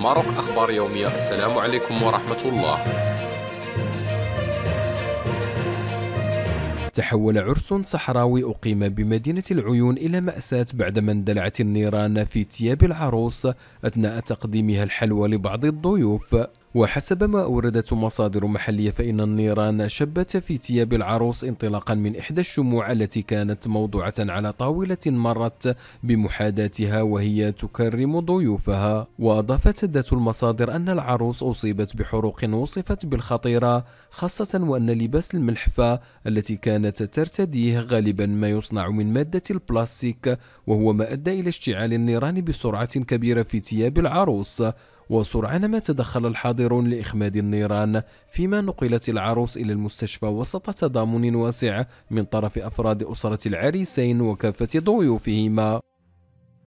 ماروك أخبار يومية السلام عليكم ورحمة الله تحول عرس صحراوي أقيم بمدينة العيون إلى مأساة بعدما اندلعت النيران في ثياب العروس أثناء تقديمها الحلوى لبعض الضيوف وحسب ما أوردت مصادر محلية فإن النيران شبت في ثياب العروس انطلاقا من إحدى الشموع التي كانت موضوعة على طاولة مرت بمحاداتها وهي تكرم ضيوفها وأضافت ذات المصادر أن العروس أصيبت بحروق وصفت بالخطيرة خاصة وأن لباس الملحفة التي كانت ترتديه غالبا ما يصنع من مادة البلاستيك وهو ما أدى إلى اشتعال النيران بسرعة كبيرة في ثياب العروس وسرعان ما تدخل الحاضرون لإخماد النيران فيما نقلت العروس إلى المستشفى وسط تضامن واسع من طرف أفراد أسرة العريسين وكافة ضيوفهما